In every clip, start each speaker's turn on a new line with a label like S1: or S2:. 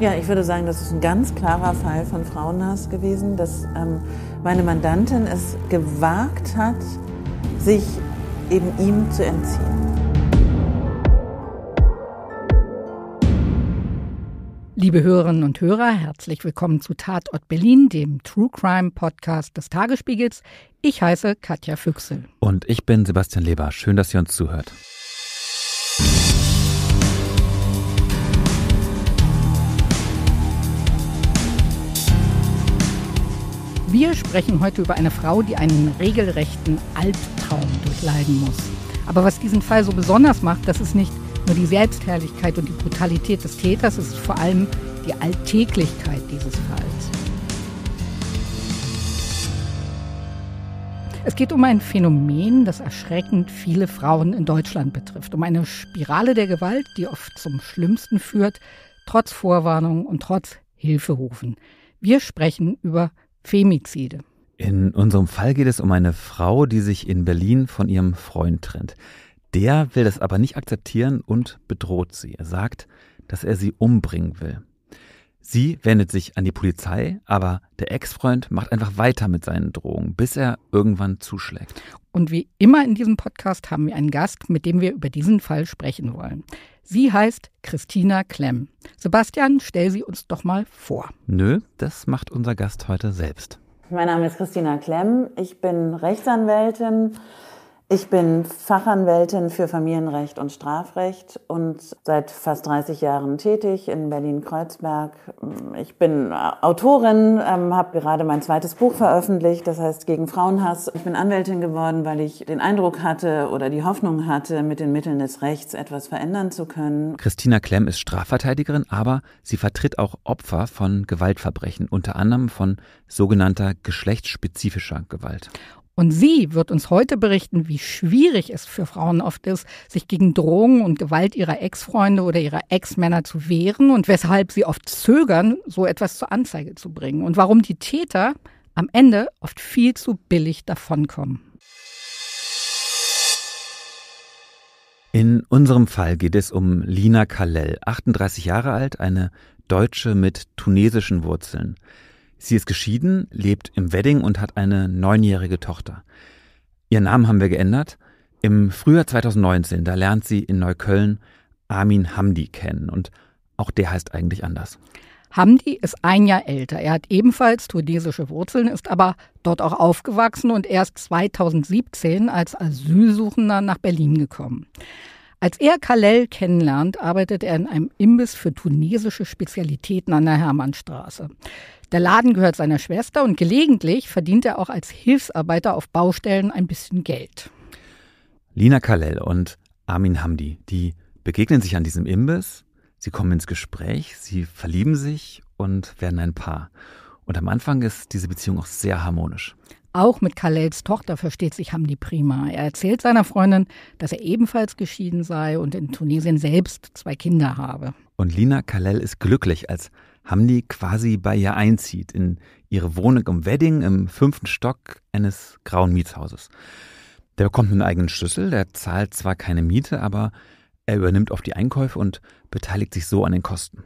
S1: Ja, ich würde sagen, das ist ein ganz klarer Fall von Frauenhass gewesen, dass ähm, meine Mandantin es gewagt hat, sich eben ihm zu entziehen.
S2: Liebe Hörerinnen und Hörer, herzlich willkommen zu Tatort Berlin, dem True Crime Podcast des Tagesspiegels. Ich heiße Katja Füchsel.
S3: Und ich bin Sebastian Leber. Schön, dass ihr uns zuhört.
S2: Wir sprechen heute über eine Frau, die einen regelrechten Albtraum durchleiden muss. Aber was diesen Fall so besonders macht, das ist nicht nur die Selbstherrlichkeit und die Brutalität des Täters, es ist vor allem die Alltäglichkeit dieses Falls. Es geht um ein Phänomen, das erschreckend viele Frauen in Deutschland betrifft, um eine Spirale der Gewalt, die oft zum Schlimmsten führt, trotz Vorwarnung und trotz Hilferufen. Wir sprechen über Femizide.
S3: In unserem Fall geht es um eine Frau, die sich in Berlin von ihrem Freund trennt. Der will das aber nicht akzeptieren und bedroht sie. Er sagt, dass er sie umbringen will. Sie wendet sich an die Polizei, aber der Ex-Freund macht einfach weiter mit seinen Drohungen, bis er irgendwann zuschlägt.
S2: Und wie immer in diesem Podcast haben wir einen Gast, mit dem wir über diesen Fall sprechen wollen. Sie heißt Christina Klemm. Sebastian, stell sie uns doch mal
S3: vor. Nö, das macht unser Gast heute selbst.
S1: Mein Name ist Christina Klemm. Ich bin Rechtsanwältin, ich bin Fachanwältin für Familienrecht und Strafrecht und seit fast 30 Jahren tätig in Berlin-Kreuzberg. Ich bin äh, Autorin, ähm, habe gerade mein zweites Buch veröffentlicht, das heißt Gegen Frauenhass. Ich bin Anwältin geworden, weil ich den Eindruck hatte oder die Hoffnung hatte, mit den Mitteln des Rechts etwas verändern zu können.
S3: Christina Klemm ist Strafverteidigerin, aber sie vertritt auch Opfer von Gewaltverbrechen, unter anderem von sogenannter geschlechtsspezifischer Gewalt.
S2: Und sie wird uns heute berichten, wie schwierig es für Frauen oft ist, sich gegen Drohungen und Gewalt ihrer Ex-Freunde oder ihrer Ex-Männer zu wehren und weshalb sie oft zögern, so etwas zur Anzeige zu bringen und warum die Täter am Ende oft viel zu billig davonkommen.
S3: In unserem Fall geht es um Lina Kallel, 38 Jahre alt, eine Deutsche mit tunesischen Wurzeln. Sie ist geschieden, lebt im Wedding und hat eine neunjährige Tochter. Ihr Namen haben wir geändert. Im Frühjahr 2019, da lernt sie in Neukölln Armin Hamdi kennen und auch der heißt eigentlich anders.
S2: Hamdi ist ein Jahr älter. Er hat ebenfalls tunesische Wurzeln, ist aber dort auch aufgewachsen und erst 2017 als Asylsuchender nach Berlin gekommen. Als er Kalel kennenlernt, arbeitet er in einem Imbiss für tunesische Spezialitäten an der Hermannstraße. Der Laden gehört seiner Schwester und gelegentlich verdient er auch als Hilfsarbeiter auf Baustellen ein bisschen Geld.
S3: Lina Kallel und Armin Hamdi, die begegnen sich an diesem Imbiss, sie kommen ins Gespräch, sie verlieben sich und werden ein Paar. Und am Anfang ist diese Beziehung auch sehr harmonisch.
S2: Auch mit Kallels Tochter versteht sich Hamdi prima. Er erzählt seiner Freundin, dass er ebenfalls geschieden sei und in Tunesien selbst zwei Kinder habe.
S3: Und Lina Kallel ist glücklich als Hamdi quasi bei ihr einzieht, in ihre Wohnung im Wedding im fünften Stock eines grauen Mietshauses. Der bekommt einen eigenen Schlüssel, der zahlt zwar keine Miete, aber er übernimmt oft die Einkäufe und beteiligt sich so an den Kosten.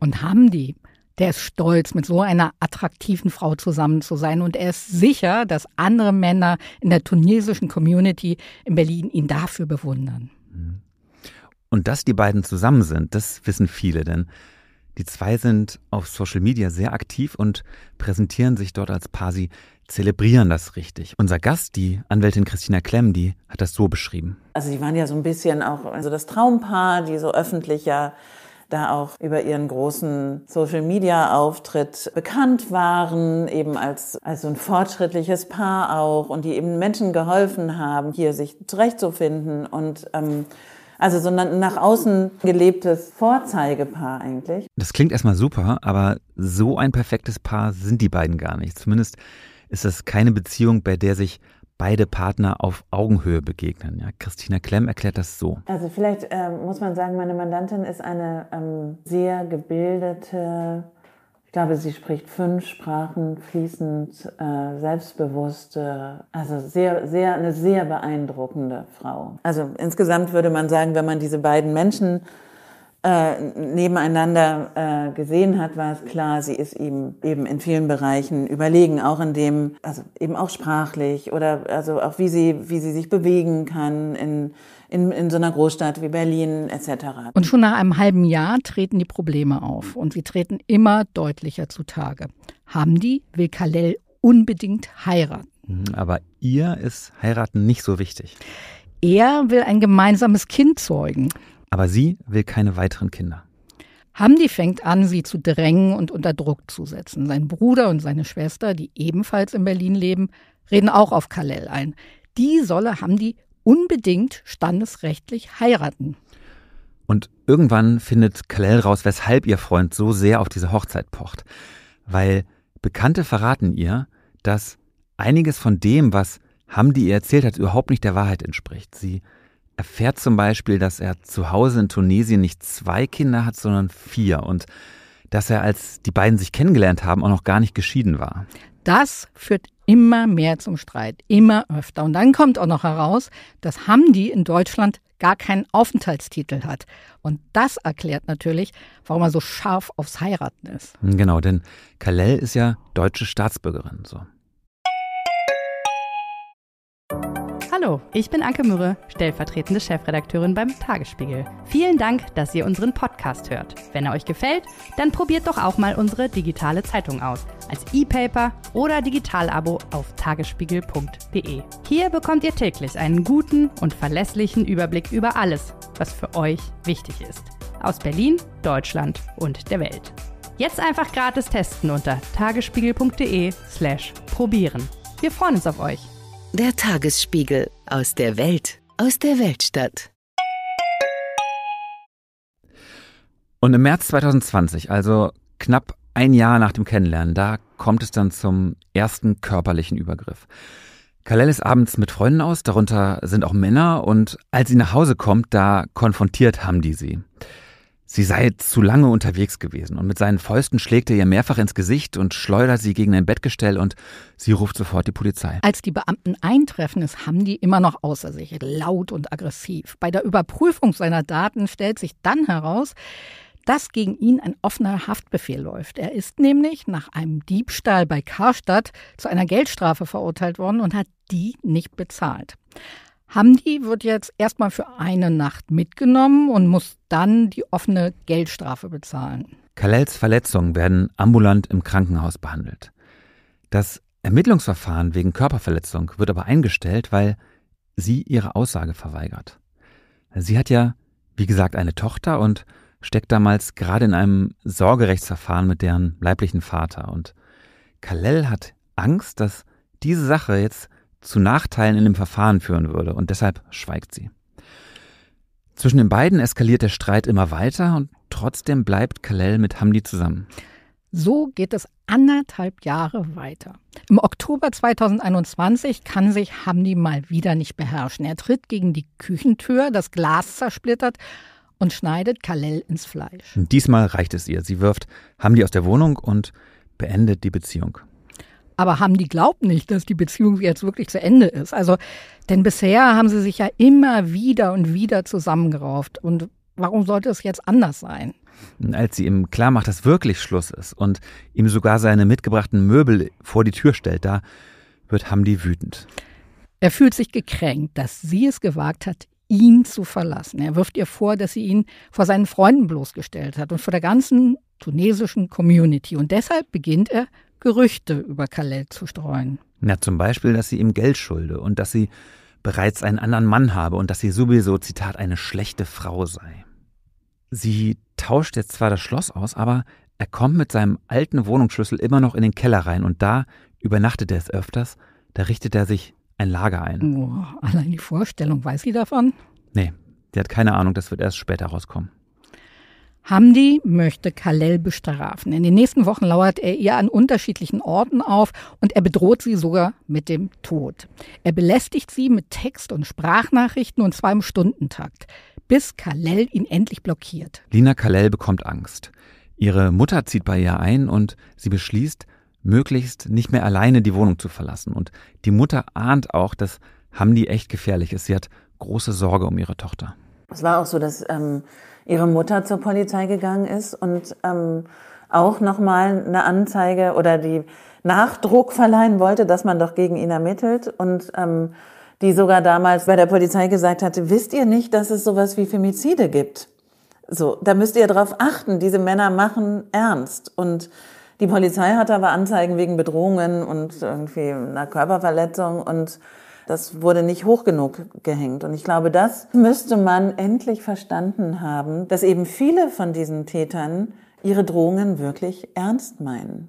S2: Und Hamdi, der ist stolz, mit so einer attraktiven Frau zusammen zu sein. Und er ist sicher, dass andere Männer in der tunesischen Community in Berlin ihn dafür bewundern.
S3: Und dass die beiden zusammen sind, das wissen viele, denn die zwei sind auf Social Media sehr aktiv und präsentieren sich dort als Paar. Sie zelebrieren das richtig. Unser Gast, die Anwältin Christina Klemm, die hat das so beschrieben.
S1: Also die waren ja so ein bisschen auch also das Traumpaar, die so öffentlich ja da auch über ihren großen Social Media Auftritt bekannt waren, eben als, als so ein fortschrittliches Paar auch und die eben Menschen geholfen haben, hier sich zurechtzufinden und ähm, also sondern nach außen gelebtes Vorzeigepaar eigentlich.
S3: Das klingt erstmal super, aber so ein perfektes Paar sind die beiden gar nicht. Zumindest ist das keine Beziehung, bei der sich beide Partner auf Augenhöhe begegnen. Ja, Christina Klemm erklärt das so.
S1: Also vielleicht ähm, muss man sagen, meine Mandantin ist eine ähm, sehr gebildete, ich glaube, sie spricht fünf Sprachen fließend, äh, selbstbewusste, also sehr, sehr, eine sehr beeindruckende Frau. Also insgesamt würde man sagen, wenn man diese beiden Menschen äh, nebeneinander äh, gesehen hat, war es klar, sie ist ihm eben in vielen Bereichen überlegen, auch in dem, also eben auch sprachlich oder also auch wie sie, wie sie sich bewegen kann in in, in so einer Großstadt wie Berlin etc. Und schon
S2: nach einem halben Jahr treten die Probleme auf und sie treten immer deutlicher zutage. Hamdi will Kalel unbedingt heiraten.
S3: Hm, aber ihr ist heiraten nicht so wichtig.
S2: Er will ein gemeinsames Kind zeugen.
S3: Aber sie will keine weiteren Kinder.
S2: Hamdi fängt an, sie zu drängen und unter Druck zu setzen. Sein Bruder und seine Schwester, die ebenfalls in Berlin leben, reden auch auf Kalel ein. Die solle Hamdi unbedingt standesrechtlich heiraten.
S3: Und irgendwann findet Kalel raus, weshalb ihr Freund so sehr auf diese Hochzeit pocht. Weil Bekannte verraten ihr, dass einiges von dem, was Hamdi ihr erzählt hat, überhaupt nicht der Wahrheit entspricht. Sie erfährt zum Beispiel, dass er zu Hause in Tunesien nicht zwei Kinder hat, sondern vier und dass er, als die beiden sich kennengelernt haben, auch noch gar nicht geschieden war.
S2: Das führt immer mehr zum Streit, immer öfter. Und dann kommt auch noch heraus, dass Hamdi in Deutschland gar keinen Aufenthaltstitel hat. Und das erklärt natürlich, warum er so scharf aufs Heiraten ist.
S3: Genau, denn Kalel ist ja deutsche Staatsbürgerin. So.
S2: Hallo, ich bin Anke Mürre, stellvertretende Chefredakteurin beim Tagesspiegel. Vielen Dank, dass ihr unseren Podcast hört. Wenn er euch gefällt, dann probiert doch auch mal unsere digitale Zeitung aus. Als E-Paper oder Digitalabo auf tagesspiegel.de. Hier bekommt ihr täglich einen guten und verlässlichen Überblick über alles, was für euch wichtig ist. Aus Berlin, Deutschland und der Welt. Jetzt einfach gratis testen unter tagesspiegel.de/slash probieren. Wir freuen uns auf euch. Der Tagesspiegel
S3: aus der Welt, aus der Weltstadt. Und im März 2020, also knapp ein Jahr nach dem Kennenlernen, da kommt es dann zum ersten körperlichen Übergriff. Kalel ist abends mit Freunden aus, darunter sind auch Männer, und als sie nach Hause kommt, da konfrontiert haben die sie. Sie sei zu lange unterwegs gewesen und mit seinen Fäusten schlägt er ihr mehrfach ins Gesicht und schleudert sie gegen ein Bettgestell und sie ruft sofort die Polizei.
S2: Als die Beamten eintreffen, ist Hamdi immer noch außer sich, laut und aggressiv. Bei der Überprüfung seiner Daten stellt sich dann heraus, dass gegen ihn ein offener Haftbefehl läuft. Er ist nämlich nach einem Diebstahl bei Karstadt zu einer Geldstrafe verurteilt worden und hat die nicht bezahlt. Hamdi wird jetzt erstmal für eine Nacht mitgenommen und muss dann die offene Geldstrafe bezahlen.
S3: Kalels Verletzungen werden ambulant im Krankenhaus behandelt. Das Ermittlungsverfahren wegen Körperverletzung wird aber eingestellt, weil sie ihre Aussage verweigert. Sie hat ja, wie gesagt, eine Tochter und steckt damals gerade in einem Sorgerechtsverfahren mit deren leiblichen Vater. Und Kalel hat Angst, dass diese Sache jetzt zu Nachteilen in dem Verfahren führen würde und deshalb schweigt sie. Zwischen den beiden eskaliert der Streit immer weiter und trotzdem bleibt Kalel mit Hamdi zusammen.
S2: So geht es anderthalb Jahre weiter. Im Oktober 2021 kann sich Hamdi mal wieder nicht beherrschen. Er tritt gegen die Küchentür, das Glas zersplittert und schneidet Kalel ins Fleisch.
S3: Diesmal reicht es ihr. Sie wirft Hamdi aus der Wohnung und beendet die Beziehung
S2: aber haben die glaubt nicht, dass die Beziehung jetzt wirklich zu Ende ist. Also, denn bisher haben sie sich ja immer wieder und wieder zusammengerauft. Und warum sollte es jetzt anders sein?
S3: Als sie ihm klar macht, dass wirklich Schluss ist und ihm sogar seine mitgebrachten Möbel vor die Tür stellt, da wird Hamdi wütend.
S2: Er fühlt sich gekränkt, dass sie es gewagt hat, ihn zu verlassen. Er wirft ihr vor, dass sie ihn vor seinen Freunden bloßgestellt hat und vor der ganzen tunesischen Community. Und deshalb beginnt er, Gerüchte über Calais zu streuen.
S3: Na, zum Beispiel, dass sie ihm Geld schulde und dass sie bereits einen anderen Mann habe und dass sie sowieso, Zitat, eine schlechte Frau sei. Sie tauscht jetzt zwar das Schloss aus, aber er kommt mit seinem alten Wohnungsschlüssel immer noch in den Keller rein und da übernachtet er es öfters, da richtet er sich ein Lager ein. Boah,
S2: allein die Vorstellung, weiß sie davon?
S3: Nee, sie hat keine Ahnung, das wird erst später rauskommen.
S2: Hamdi möchte Kalel bestrafen. In den nächsten Wochen lauert er ihr an unterschiedlichen Orten auf und er bedroht sie sogar mit dem Tod. Er belästigt sie mit Text- und Sprachnachrichten und zwar im Stundentakt, bis Kalel ihn endlich blockiert.
S3: Lina Kalel bekommt Angst. Ihre Mutter zieht bei ihr ein und sie beschließt, möglichst nicht mehr alleine die Wohnung zu verlassen. Und die Mutter ahnt auch, dass Hamdi echt gefährlich ist. Sie hat große Sorge um ihre Tochter.
S1: Es war auch so, dass ähm, ihre Mutter zur Polizei gegangen ist und ähm, auch nochmal eine Anzeige oder die Nachdruck verleihen wollte, dass man doch gegen ihn ermittelt und ähm, die sogar damals bei der Polizei gesagt hatte, wisst ihr nicht, dass es sowas wie Femizide gibt? So, da müsst ihr drauf achten, diese Männer machen ernst und die Polizei hat aber Anzeigen wegen Bedrohungen und irgendwie einer Körperverletzung und das wurde nicht hoch genug gehängt. Und ich glaube, das müsste man endlich verstanden haben, dass eben viele von diesen Tätern ihre Drohungen wirklich ernst meinen.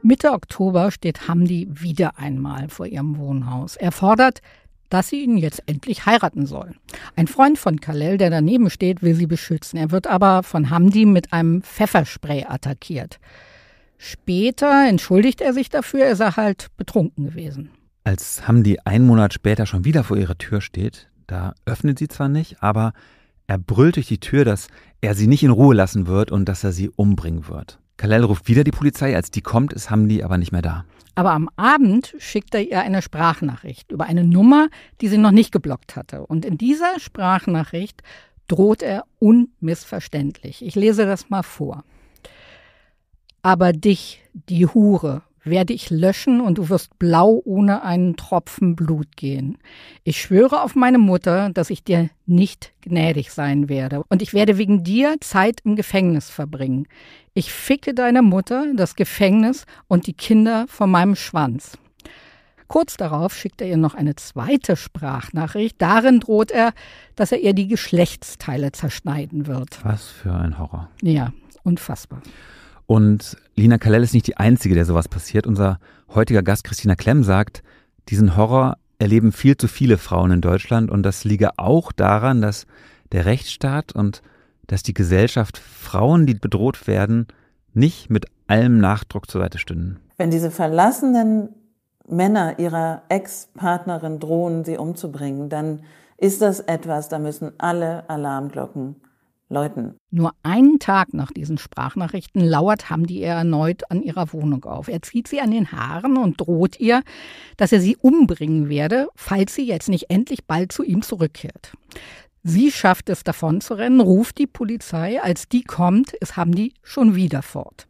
S2: Mitte Oktober steht Hamdi wieder einmal vor ihrem Wohnhaus. Er fordert dass sie ihn jetzt endlich heiraten soll. Ein Freund von Kalel, der daneben steht, will sie beschützen. Er wird aber von Hamdi mit einem Pfefferspray attackiert. Später entschuldigt er sich dafür, er sei halt betrunken gewesen.
S3: Als Hamdi einen Monat später schon wieder vor ihrer Tür steht, da öffnet sie zwar nicht, aber er brüllt durch die Tür, dass er sie nicht in Ruhe lassen wird und dass er sie umbringen wird. Kalel ruft wieder die Polizei. Als die kommt, ist Hamdi aber nicht mehr da.
S2: Aber am Abend schickt er ihr eine Sprachnachricht über eine Nummer, die sie noch nicht geblockt hatte. Und in dieser Sprachnachricht droht er unmissverständlich. Ich lese das mal vor. Aber dich, die Hure, werde ich löschen und du wirst blau ohne einen Tropfen Blut gehen. Ich schwöre auf meine Mutter, dass ich dir nicht gnädig sein werde. Und ich werde wegen dir Zeit im Gefängnis verbringen. Ich ficke deine Mutter, das Gefängnis und die Kinder von meinem Schwanz. Kurz darauf schickt er ihr noch eine zweite Sprachnachricht. Darin droht er, dass er ihr die Geschlechtsteile zerschneiden wird.
S3: Was für ein Horror.
S2: Ja, unfassbar.
S3: Und Lina Kalell ist nicht die Einzige, der sowas passiert. Unser heutiger Gast Christina Klemm sagt, diesen Horror erleben viel zu viele Frauen in Deutschland und das liege auch daran, dass der Rechtsstaat und dass die Gesellschaft Frauen, die bedroht werden, nicht mit allem Nachdruck zur Seite stünden.
S1: Wenn diese verlassenen Männer ihrer Ex-Partnerin drohen, sie umzubringen, dann ist das etwas, da müssen alle Alarmglocken
S2: Leuten. Nur einen Tag nach diesen Sprachnachrichten lauert Hamdi er erneut an ihrer Wohnung auf. Er zieht sie an den Haaren und droht ihr, dass er sie umbringen werde, falls sie jetzt nicht endlich bald zu ihm zurückkehrt. Sie schafft es davon zu rennen, ruft die Polizei. Als die kommt, ist Hamdi schon wieder fort.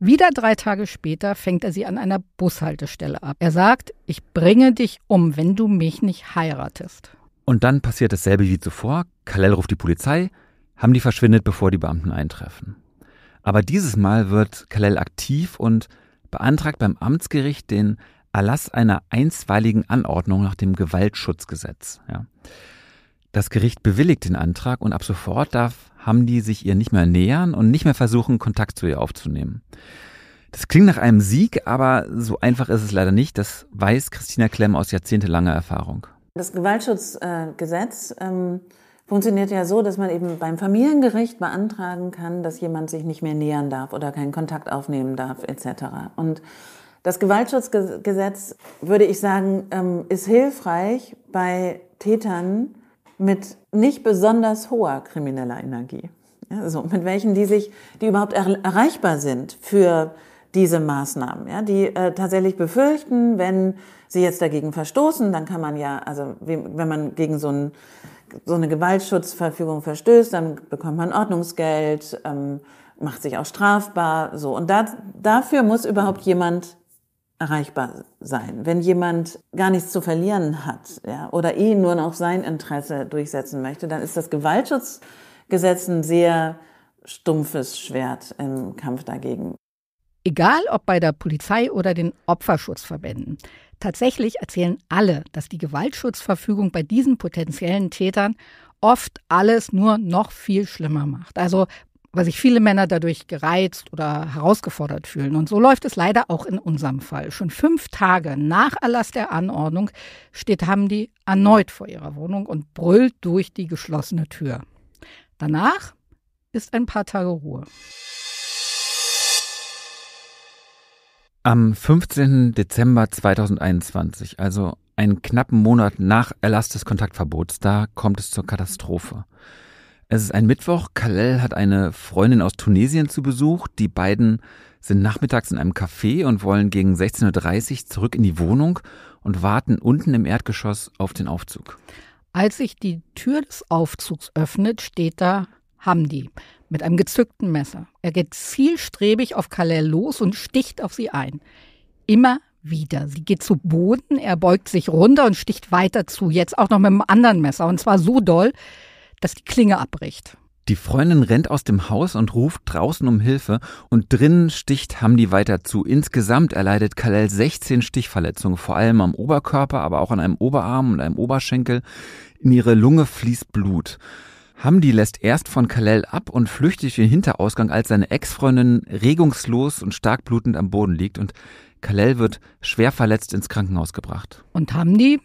S2: Wieder drei Tage später fängt er sie an einer Bushaltestelle ab. Er sagt, ich bringe dich um, wenn du mich nicht heiratest.
S3: Und dann passiert dasselbe wie zuvor. Kalel ruft die Polizei, haben die verschwindet, bevor die Beamten eintreffen. Aber dieses Mal wird Kalel aktiv und beantragt beim Amtsgericht den Erlass einer einstweiligen Anordnung nach dem Gewaltschutzgesetz. Ja. Das Gericht bewilligt den Antrag und ab sofort darf Hamdi sich ihr nicht mehr nähern und nicht mehr versuchen, Kontakt zu ihr aufzunehmen. Das klingt nach einem Sieg, aber so einfach ist es leider nicht. Das weiß Christina Klemm aus jahrzehntelanger Erfahrung.
S1: Das Gewaltschutzgesetz äh, funktioniert ja so, dass man eben beim Familiengericht beantragen kann, dass jemand sich nicht mehr nähern darf oder keinen Kontakt aufnehmen darf etc. Und das Gewaltschutzgesetz, würde ich sagen, ähm, ist hilfreich bei Tätern mit nicht besonders hoher krimineller Energie. Also mit welchen, die sich, die überhaupt erreichbar sind für diese Maßnahmen, ja, die äh, tatsächlich befürchten, wenn sie jetzt dagegen verstoßen, dann kann man ja, also wenn man gegen so einen so eine Gewaltschutzverfügung verstößt, dann bekommt man Ordnungsgeld, ähm, macht sich auch strafbar, so. Und da, dafür muss überhaupt jemand erreichbar sein. Wenn jemand gar nichts zu verlieren hat, ja, oder eh nur noch sein Interesse durchsetzen möchte, dann ist das Gewaltschutzgesetz ein sehr stumpfes Schwert im Kampf dagegen.
S2: Egal ob bei der Polizei oder den Opferschutzverbänden. Tatsächlich erzählen alle, dass die Gewaltschutzverfügung bei diesen potenziellen Tätern oft alles nur noch viel schlimmer macht. Also weil sich viele Männer dadurch gereizt oder herausgefordert fühlen. Und so läuft es leider auch in unserem Fall. Schon fünf Tage nach Erlass der Anordnung steht Hamdi erneut vor ihrer Wohnung und brüllt durch die geschlossene Tür. Danach ist ein paar Tage Ruhe.
S3: Am 15. Dezember 2021, also einen knappen Monat nach Erlass des Kontaktverbots, da kommt es zur Katastrophe. Es ist ein Mittwoch, Kalel hat eine Freundin aus Tunesien zu Besuch, die beiden sind nachmittags in einem Café und wollen gegen 16.30 Uhr zurück in die Wohnung und warten unten im Erdgeschoss auf den Aufzug.
S2: Als sich die Tür des Aufzugs öffnet, steht da Hamdi mit einem gezückten Messer. Er geht zielstrebig auf Kalel los und sticht auf sie ein. Immer wieder. Sie geht zu Boden, er beugt sich runter und sticht weiter zu, jetzt auch noch mit einem anderen Messer, und zwar so doll, dass die Klinge abbricht.
S3: Die Freundin rennt aus dem Haus und ruft draußen um Hilfe und drinnen sticht Hamdi weiter zu. Insgesamt erleidet Kalel 16 Stichverletzungen, vor allem am Oberkörper, aber auch an einem Oberarm und einem Oberschenkel. In ihre Lunge fließt Blut. Hamdi lässt erst von Kalel ab und flüchtet den Hinterausgang, als seine Ex-Freundin regungslos und stark blutend am Boden liegt und Kalel wird schwer verletzt ins Krankenhaus gebracht.
S2: Und Hamdi?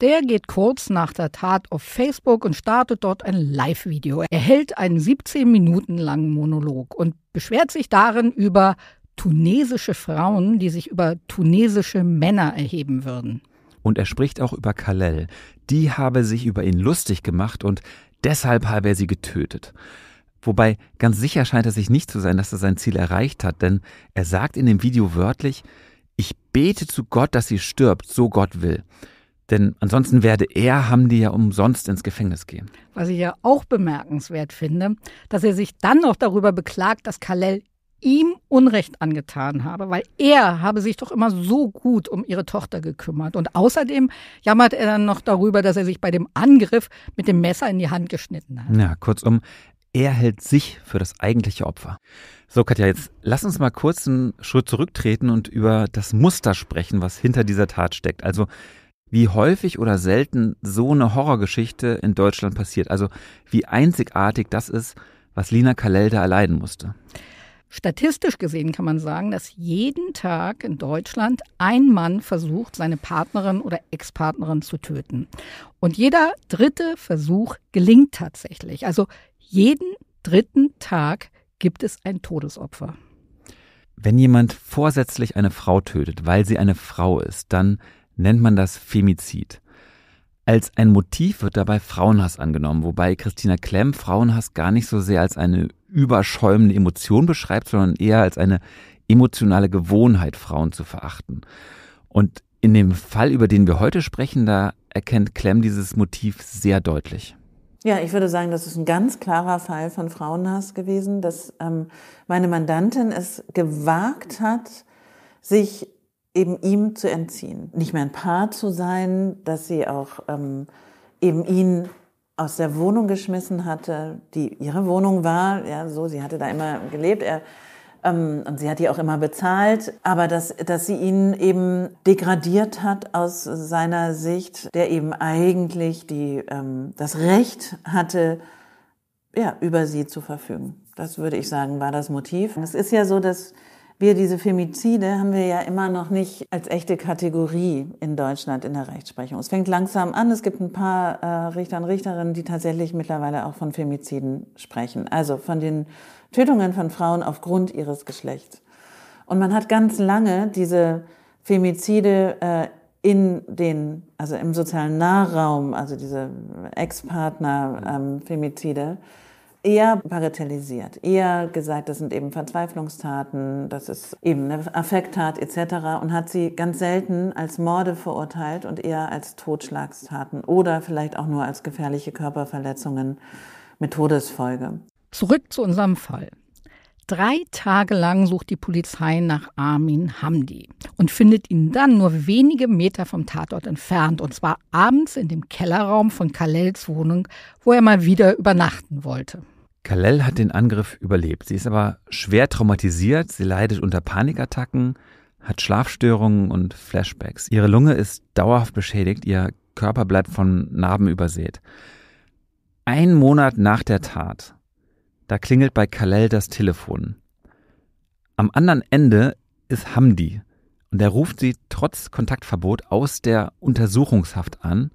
S2: Der geht kurz nach der Tat auf Facebook und startet dort ein Live-Video. Er hält einen 17 Minuten langen Monolog und beschwert sich darin über tunesische Frauen, die sich über tunesische Männer erheben würden.
S3: Und er spricht auch über Kalel. Die habe sich über ihn lustig gemacht und Deshalb habe er sie getötet. Wobei ganz sicher scheint er sich nicht zu sein, dass er sein Ziel erreicht hat, denn er sagt in dem Video wörtlich, ich bete zu Gott, dass sie stirbt, so Gott will. Denn ansonsten werde er haben die ja umsonst ins Gefängnis gehen.
S2: Was ich ja auch bemerkenswert finde, dass er sich dann noch darüber beklagt, dass Kalel ihm Unrecht angetan habe, weil er habe sich doch immer so gut um ihre Tochter gekümmert. Und außerdem jammert er dann noch darüber, dass er sich bei dem Angriff mit dem Messer in die Hand geschnitten
S3: hat. Ja, kurzum, er hält sich für das eigentliche Opfer. So, Katja, jetzt lass uns mal kurz einen Schritt zurücktreten und über das Muster sprechen, was hinter dieser Tat steckt. Also, wie häufig oder selten so eine Horrorgeschichte in Deutschland passiert. Also, wie einzigartig das ist, was Lina Kalel da erleiden musste.
S2: Statistisch gesehen kann man sagen, dass jeden Tag in Deutschland ein Mann versucht, seine Partnerin oder Ex-Partnerin zu töten. Und jeder dritte Versuch gelingt tatsächlich. Also jeden dritten Tag gibt es ein Todesopfer.
S3: Wenn jemand vorsätzlich eine Frau tötet, weil sie eine Frau ist, dann nennt man das Femizid. Als ein Motiv wird dabei Frauenhass angenommen, wobei Christina Klemm Frauenhass gar nicht so sehr als eine überschäumende Emotion beschreibt, sondern eher als eine emotionale Gewohnheit, Frauen zu verachten. Und in dem Fall, über den wir heute sprechen, da erkennt Klemm dieses Motiv sehr deutlich.
S1: Ja, ich würde sagen, das ist ein ganz klarer Fall von Frauenhass gewesen, dass ähm, meine Mandantin es gewagt hat, sich eben ihm zu entziehen. Nicht mehr ein Paar zu sein, dass sie auch ähm, eben ihn aus der Wohnung geschmissen hatte, die ihre Wohnung war. Ja, so, sie hatte da immer gelebt. Er, ähm, und sie hat die auch immer bezahlt. Aber dass, dass sie ihn eben degradiert hat aus seiner Sicht, der eben eigentlich die, ähm, das Recht hatte, ja, über sie zu verfügen. Das würde ich sagen, war das Motiv. Es ist ja so, dass wir diese Femizide haben wir ja immer noch nicht als echte Kategorie in Deutschland in der Rechtsprechung. Es fängt langsam an. Es gibt ein paar äh, Richter und Richterinnen, die tatsächlich mittlerweile auch von Femiziden sprechen. Also von den Tötungen von Frauen aufgrund ihres Geschlechts. Und man hat ganz lange diese Femizide äh, in den, also im sozialen Nahraum, also diese Ex-Partner-Femizide, ähm, eher bagatellisiert, eher gesagt, das sind eben Verzweiflungstaten, das ist eben eine Affekttat etc. und hat sie ganz selten als Morde verurteilt und eher als Totschlagstaten oder vielleicht auch nur als gefährliche Körperverletzungen mit Todesfolge. Zurück zu unserem Fall. Drei Tage lang sucht
S2: die Polizei nach Armin Hamdi und findet ihn dann nur wenige Meter vom Tatort entfernt, und zwar abends in dem Kellerraum von Kalels Wohnung, wo er mal wieder übernachten wollte.
S3: Kalel hat den Angriff überlebt. Sie ist aber schwer traumatisiert, sie leidet unter Panikattacken, hat Schlafstörungen und Flashbacks. Ihre Lunge ist dauerhaft beschädigt, ihr Körper bleibt von Narben übersät. Ein Monat nach der Tat da klingelt bei Kalel das Telefon. Am anderen Ende ist Hamdi und er ruft sie trotz Kontaktverbot aus der Untersuchungshaft an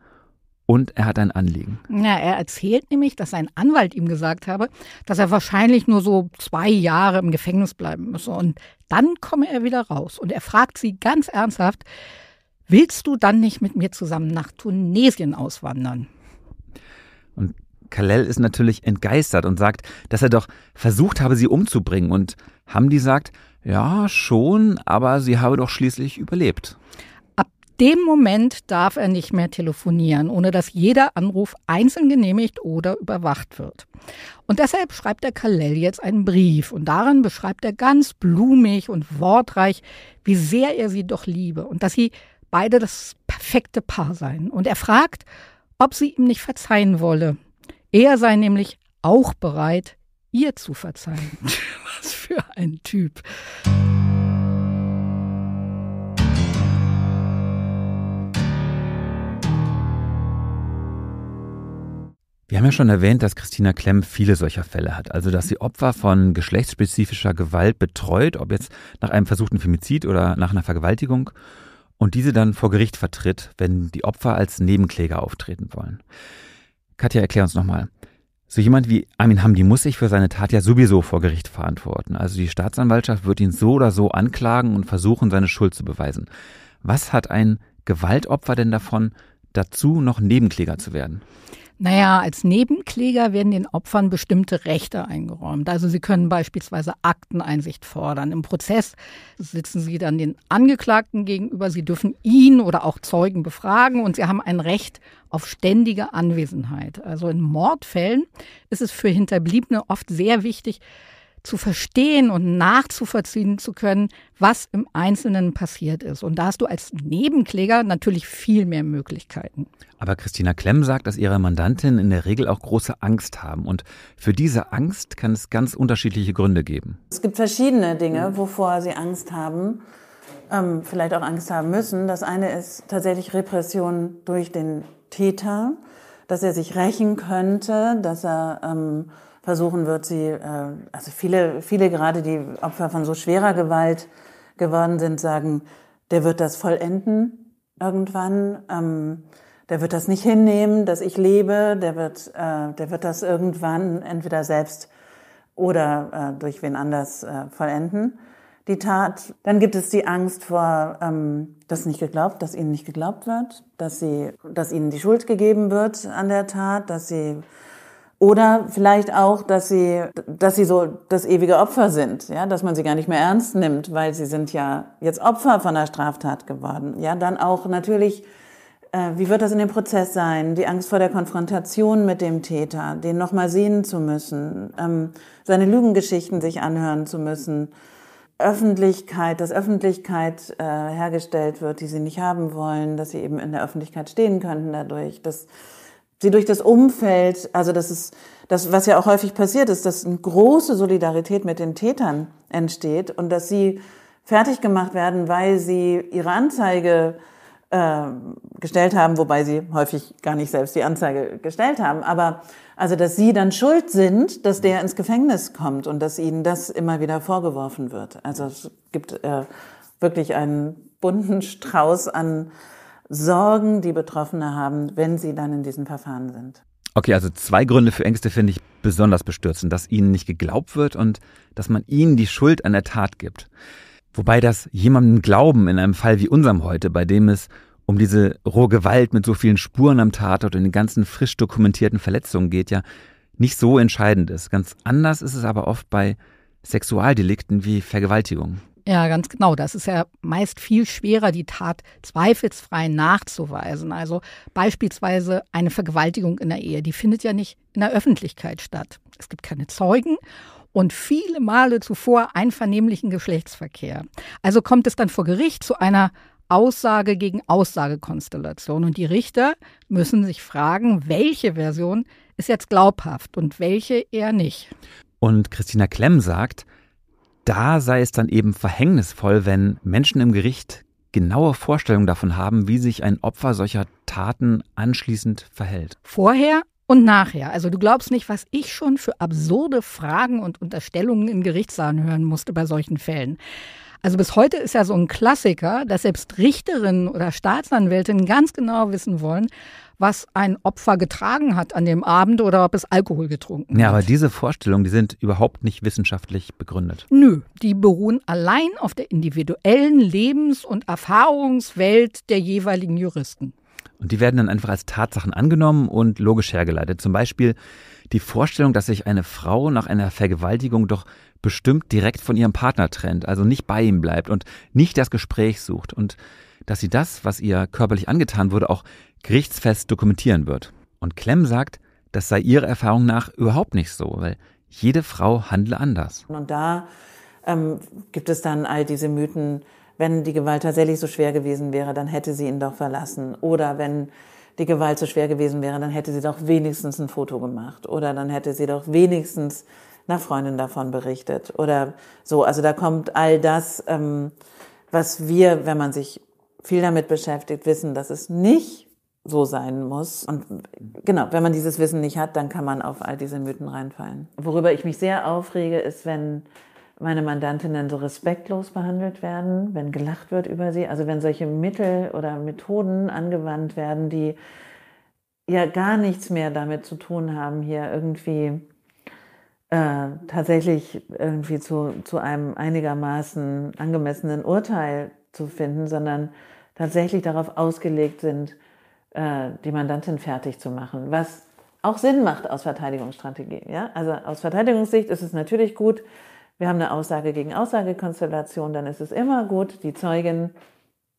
S3: und er hat ein Anliegen.
S2: Ja, er erzählt nämlich, dass sein Anwalt ihm gesagt habe, dass er wahrscheinlich nur so zwei Jahre im Gefängnis bleiben müsse. Und dann komme er wieder raus. Und er fragt sie ganz ernsthaft, willst du dann nicht mit mir zusammen nach Tunesien auswandern?
S3: Und Kalel ist natürlich entgeistert und sagt, dass er doch versucht habe, sie umzubringen. Und Hamdi sagt, ja, schon, aber sie habe doch schließlich überlebt.
S2: Ab dem Moment darf er nicht mehr telefonieren, ohne dass jeder Anruf einzeln genehmigt oder überwacht wird. Und deshalb schreibt der Kalel jetzt einen Brief. Und darin beschreibt er ganz blumig und wortreich, wie sehr er sie doch liebe und dass sie beide das perfekte Paar seien. Und er fragt, ob sie ihm nicht verzeihen wolle, er sei nämlich auch bereit, ihr zu verzeihen. Was für ein Typ.
S3: Wir haben ja schon erwähnt, dass Christina Klemm viele solcher Fälle hat. Also, dass sie Opfer von geschlechtsspezifischer Gewalt betreut, ob jetzt nach einem versuchten Femizid oder nach einer Vergewaltigung, und diese dann vor Gericht vertritt, wenn die Opfer als Nebenkläger auftreten wollen. Katja, erklär uns nochmal. So jemand wie Armin Hamdi muss sich für seine Tat ja sowieso vor Gericht verantworten. Also die Staatsanwaltschaft wird ihn so oder so anklagen und versuchen, seine Schuld zu beweisen. Was hat ein Gewaltopfer denn davon, dazu noch Nebenkläger zu werden?
S2: Naja, als Nebenkläger werden den Opfern bestimmte Rechte eingeräumt. Also sie können beispielsweise Akteneinsicht fordern. Im Prozess sitzen sie dann den Angeklagten gegenüber. Sie dürfen ihn oder auch Zeugen befragen und sie haben ein Recht auf ständige Anwesenheit. Also in Mordfällen ist es für Hinterbliebene oft sehr wichtig, zu verstehen und nachzuvollziehen zu können, was im Einzelnen passiert ist. Und da hast du als Nebenkläger natürlich viel
S1: mehr Möglichkeiten.
S3: Aber Christina Klemm sagt, dass ihre Mandantinnen in der Regel auch große Angst haben. Und für diese Angst kann es ganz unterschiedliche Gründe geben.
S1: Es gibt verschiedene Dinge, mhm. wovor sie Angst haben, ähm, vielleicht auch Angst haben müssen. Das eine ist tatsächlich Repression durch den Täter, dass er sich rächen könnte, dass er ähm, versuchen wird, sie, äh, also viele, viele gerade, die Opfer von so schwerer Gewalt geworden sind, sagen, der wird das vollenden irgendwann, ähm, der wird das nicht hinnehmen, dass ich lebe, der wird, äh, der wird das irgendwann entweder selbst oder äh, durch wen anders äh, vollenden, die Tat. Dann gibt es die Angst vor, ähm, dass nicht geglaubt, dass ihnen nicht geglaubt wird, dass sie, dass ihnen die Schuld gegeben wird an der Tat, dass sie oder vielleicht auch, dass sie, dass sie so das ewige Opfer sind, ja, dass man sie gar nicht mehr ernst nimmt, weil sie sind ja jetzt Opfer von der Straftat geworden. Ja, dann auch natürlich, äh, wie wird das in dem Prozess sein? Die Angst vor der Konfrontation mit dem Täter, den nochmal sehen zu müssen, ähm, seine Lügengeschichten sich anhören zu müssen, Öffentlichkeit, dass Öffentlichkeit äh, hergestellt wird, die sie nicht haben wollen, dass sie eben in der Öffentlichkeit stehen könnten dadurch, dass sie durch das Umfeld, also das ist das, was ja auch häufig passiert ist, dass eine große Solidarität mit den Tätern entsteht und dass sie fertig gemacht werden, weil sie ihre Anzeige äh, gestellt haben, wobei sie häufig gar nicht selbst die Anzeige gestellt haben. Aber also, dass sie dann schuld sind, dass der ins Gefängnis kommt und dass ihnen das immer wieder vorgeworfen wird. Also es gibt äh, wirklich einen bunten Strauß an Sorgen die Betroffene haben, wenn sie dann in diesem Verfahren sind.
S3: Okay, also zwei Gründe für Ängste finde ich besonders bestürzend, dass ihnen nicht geglaubt wird und dass man ihnen die Schuld an der Tat gibt. Wobei das jemandem glauben in einem Fall wie unserem heute, bei dem es um diese rohe Gewalt mit so vielen Spuren am Tatort und den ganzen frisch dokumentierten Verletzungen geht, ja nicht so entscheidend ist. Ganz anders ist es aber oft bei Sexualdelikten wie Vergewaltigung.
S2: Ja, ganz genau. Das ist ja meist viel schwerer, die Tat zweifelsfrei nachzuweisen. Also beispielsweise eine Vergewaltigung in der Ehe, die findet ja nicht in der Öffentlichkeit statt. Es gibt keine Zeugen und viele Male zuvor einvernehmlichen Geschlechtsverkehr. Also kommt es dann vor Gericht zu einer Aussage gegen Aussagekonstellation und die Richter müssen sich fragen, welche Version ist jetzt glaubhaft und welche eher nicht.
S3: Und Christina Klemm sagt, da sei es dann eben verhängnisvoll, wenn Menschen im Gericht genaue Vorstellungen davon haben, wie sich ein Opfer solcher Taten anschließend verhält.
S2: Vorher und nachher. Also du glaubst nicht, was ich schon für absurde Fragen und Unterstellungen in Gerichtssaalen hören musste bei solchen Fällen. Also bis heute ist ja so ein Klassiker, dass selbst Richterinnen oder Staatsanwältinnen ganz genau wissen wollen, was ein Opfer getragen hat an dem Abend oder ob es Alkohol getrunken
S3: hat. Ja, aber diese Vorstellungen, die sind überhaupt nicht wissenschaftlich begründet.
S2: Nö, die beruhen allein auf der individuellen Lebens- und Erfahrungswelt der jeweiligen Juristen.
S3: Und die werden dann einfach als Tatsachen angenommen und logisch hergeleitet. Zum Beispiel die Vorstellung, dass sich eine Frau nach einer Vergewaltigung doch bestimmt direkt von ihrem Partner trennt, also nicht bei ihm bleibt und nicht das Gespräch sucht und dass sie das, was ihr körperlich angetan wurde, auch gerichtsfest dokumentieren wird. Und Clem sagt, das sei ihrer Erfahrung nach überhaupt nicht so, weil jede Frau handle anders.
S1: Und da ähm, gibt es dann all diese Mythen, wenn die Gewalt tatsächlich so schwer gewesen wäre, dann hätte sie ihn doch verlassen. Oder wenn die Gewalt so schwer gewesen wäre, dann hätte sie doch wenigstens ein Foto gemacht. Oder dann hätte sie doch wenigstens einer Freundin davon berichtet. Oder so. Also da kommt all das, ähm, was wir, wenn man sich viel damit beschäftigt, wissen, dass es nicht so sein muss. Und genau, wenn man dieses Wissen nicht hat, dann kann man auf all diese Mythen reinfallen. Worüber ich mich sehr aufrege, ist, wenn meine Mandantinnen so respektlos behandelt werden, wenn gelacht wird über sie, also wenn solche Mittel oder Methoden angewandt werden, die ja gar nichts mehr damit zu tun haben, hier irgendwie äh, tatsächlich irgendwie zu, zu einem einigermaßen angemessenen Urteil zu finden, sondern tatsächlich darauf ausgelegt sind, äh, die Mandantin fertig zu machen, was auch Sinn macht aus Verteidigungsstrategie. Ja? Also aus Verteidigungssicht ist es natürlich gut, wir haben eine Aussage gegen Aussagekonstellation, dann ist es immer gut, die Zeugin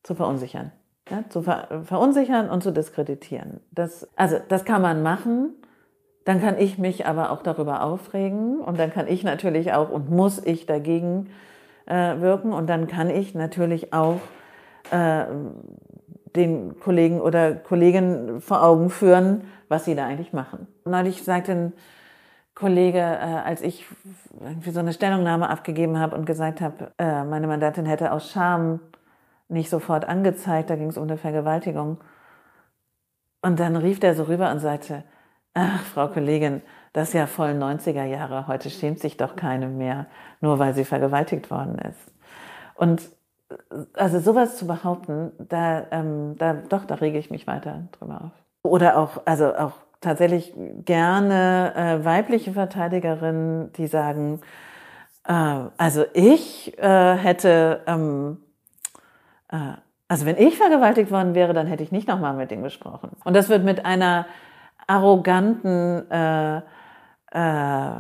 S1: zu verunsichern. Ja? zu ver verunsichern und zu diskreditieren. Das, also das kann man machen, dann kann ich mich aber auch darüber aufregen und dann kann ich natürlich auch und muss ich dagegen äh, wirken und dann kann ich natürlich auch äh, den Kollegen oder Kolleginnen vor Augen führen, was sie da eigentlich machen. Neulich sagte ein Kollege, äh, als ich irgendwie so eine Stellungnahme abgegeben habe und gesagt habe, äh, meine Mandantin hätte aus Scham nicht sofort angezeigt, da ging es um eine Vergewaltigung. Und dann rief der so rüber und sagte, ach, Frau Kollegin, das ist ja voll 90er Jahre, heute schämt sich doch keine mehr, nur weil sie vergewaltigt worden ist. Und also sowas zu behaupten, da, ähm, da doch, da rege ich mich weiter drüber auf. Oder auch, also auch tatsächlich gerne äh, weibliche Verteidigerinnen, die sagen, äh, also ich äh, hätte, ähm, äh, also wenn ich vergewaltigt worden wäre, dann hätte ich nicht nochmal mit ihm gesprochen. Und das wird mit einer arroganten äh, äh,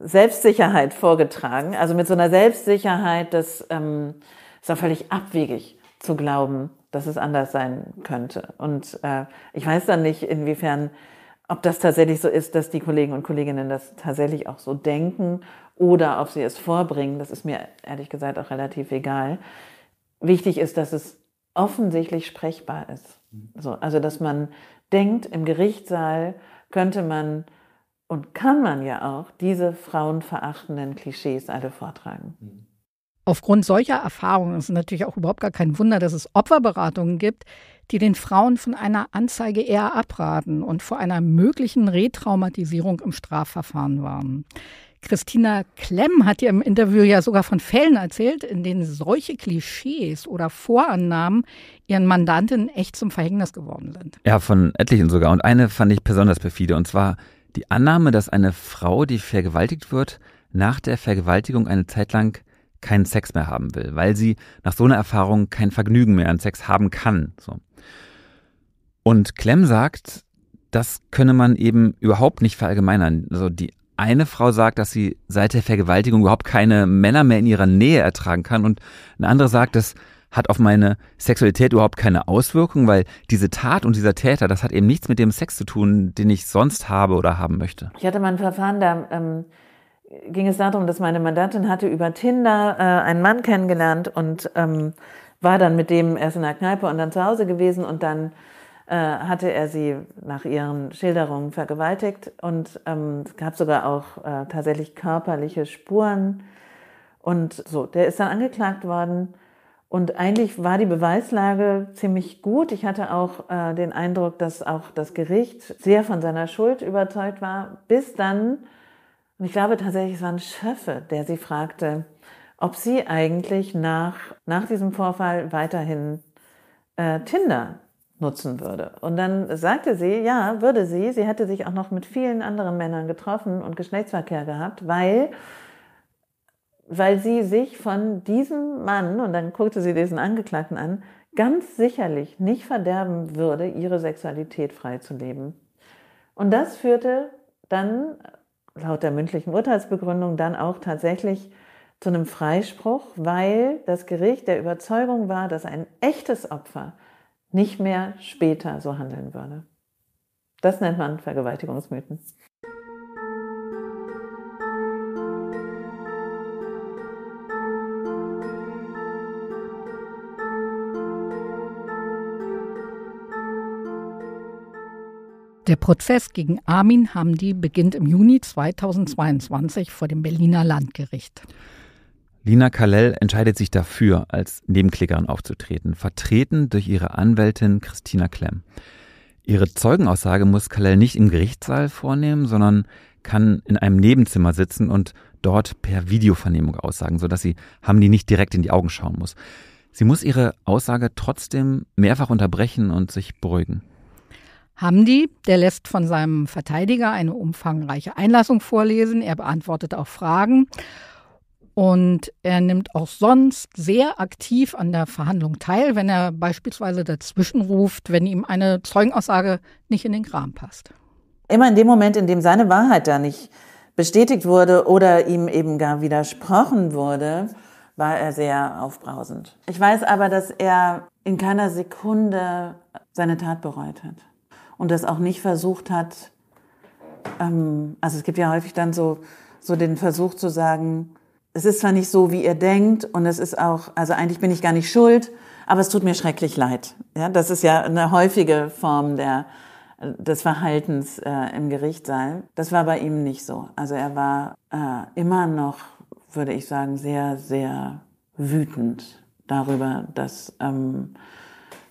S1: Selbstsicherheit vorgetragen, also mit so einer Selbstsicherheit, das ähm, es war völlig abwegig zu glauben, dass es anders sein könnte. Und äh, ich weiß dann nicht, inwiefern, ob das tatsächlich so ist, dass die Kollegen und Kolleginnen das tatsächlich auch so denken oder ob sie es vorbringen. Das ist mir ehrlich gesagt auch relativ egal. Wichtig ist, dass es offensichtlich sprechbar ist. So, also, dass man denkt, im Gerichtssaal könnte man und kann man ja auch diese frauenverachtenden Klischees alle vortragen.
S2: Aufgrund solcher Erfahrungen ist es natürlich auch überhaupt gar kein Wunder, dass es Opferberatungen gibt, die den Frauen von einer Anzeige eher abraten und vor einer möglichen Retraumatisierung im Strafverfahren warnen. Christina Klemm hat ja im Interview ja sogar von Fällen erzählt, in denen solche Klischees oder Vorannahmen ihren Mandantinnen echt zum Verhängnis geworden sind.
S3: Ja, von etlichen sogar. Und eine fand ich besonders perfide. Und zwar die Annahme, dass eine Frau, die vergewaltigt wird, nach der Vergewaltigung eine Zeit lang keinen Sex mehr haben will, weil sie nach so einer Erfahrung kein Vergnügen mehr an Sex haben kann. So. Und Clem sagt, das könne man eben überhaupt nicht verallgemeinern. Also die eine Frau sagt, dass sie seit der Vergewaltigung überhaupt keine Männer mehr in ihrer Nähe ertragen kann und eine andere sagt, dass hat auf meine Sexualität überhaupt keine Auswirkung, weil diese Tat und dieser Täter, das hat eben nichts mit dem Sex zu tun, den ich sonst habe oder haben möchte.
S1: Ich hatte mal ein Verfahren, da ähm, ging es darum, dass meine Mandantin hatte über Tinder äh, einen Mann kennengelernt und ähm, war dann mit dem erst in der Kneipe und dann zu Hause gewesen und dann äh, hatte er sie nach ihren Schilderungen vergewaltigt und ähm, es gab sogar auch äh, tatsächlich körperliche Spuren. Und so, der ist dann angeklagt worden und eigentlich war die Beweislage ziemlich gut. Ich hatte auch äh, den Eindruck, dass auch das Gericht sehr von seiner Schuld überzeugt war, bis dann, und ich glaube tatsächlich, es war ein Schöffe, der sie fragte, ob sie eigentlich nach, nach diesem Vorfall weiterhin äh, Tinder nutzen würde. Und dann sagte sie, ja, würde sie. Sie hätte sich auch noch mit vielen anderen Männern getroffen und Geschlechtsverkehr gehabt, weil weil sie sich von diesem Mann, und dann guckte sie diesen Angeklagten an, ganz sicherlich nicht verderben würde, ihre Sexualität frei zu leben. Und das führte dann, laut der mündlichen Urteilsbegründung, dann auch tatsächlich zu einem Freispruch, weil das Gericht der Überzeugung war, dass ein echtes Opfer nicht mehr später so handeln würde. Das nennt man Vergewaltigungsmythen.
S2: Der Prozess gegen Armin Hamdi beginnt im Juni 2022 vor dem Berliner Landgericht.
S3: Lina Kallel entscheidet sich dafür, als Nebenklägerin aufzutreten, vertreten durch ihre Anwältin Christina Klemm. Ihre Zeugenaussage muss Kallel nicht im Gerichtssaal vornehmen, sondern kann in einem Nebenzimmer sitzen und dort per Videovernehmung aussagen, sodass sie Hamdi nicht direkt in die Augen schauen muss. Sie muss ihre Aussage trotzdem mehrfach unterbrechen und sich beruhigen.
S2: Hamdi, der lässt von seinem Verteidiger eine umfangreiche Einlassung vorlesen. Er beantwortet auch Fragen. Und er nimmt auch sonst sehr aktiv an der Verhandlung teil, wenn er beispielsweise dazwischen ruft, wenn
S1: ihm eine Zeugenaussage nicht in den Kram passt. Immer in dem Moment, in dem seine Wahrheit da nicht bestätigt wurde oder ihm eben gar widersprochen wurde, war er sehr aufbrausend. Ich weiß aber, dass er in keiner Sekunde seine Tat bereut hat und das auch nicht versucht hat, ähm, also es gibt ja häufig dann so, so den Versuch zu sagen, es ist zwar nicht so, wie ihr denkt und es ist auch, also eigentlich bin ich gar nicht schuld, aber es tut mir schrecklich leid. Ja, das ist ja eine häufige Form der, des Verhaltens äh, im Gerichtssaal. Das war bei ihm nicht so. Also er war äh, immer noch, würde ich sagen, sehr, sehr wütend darüber, dass, ähm,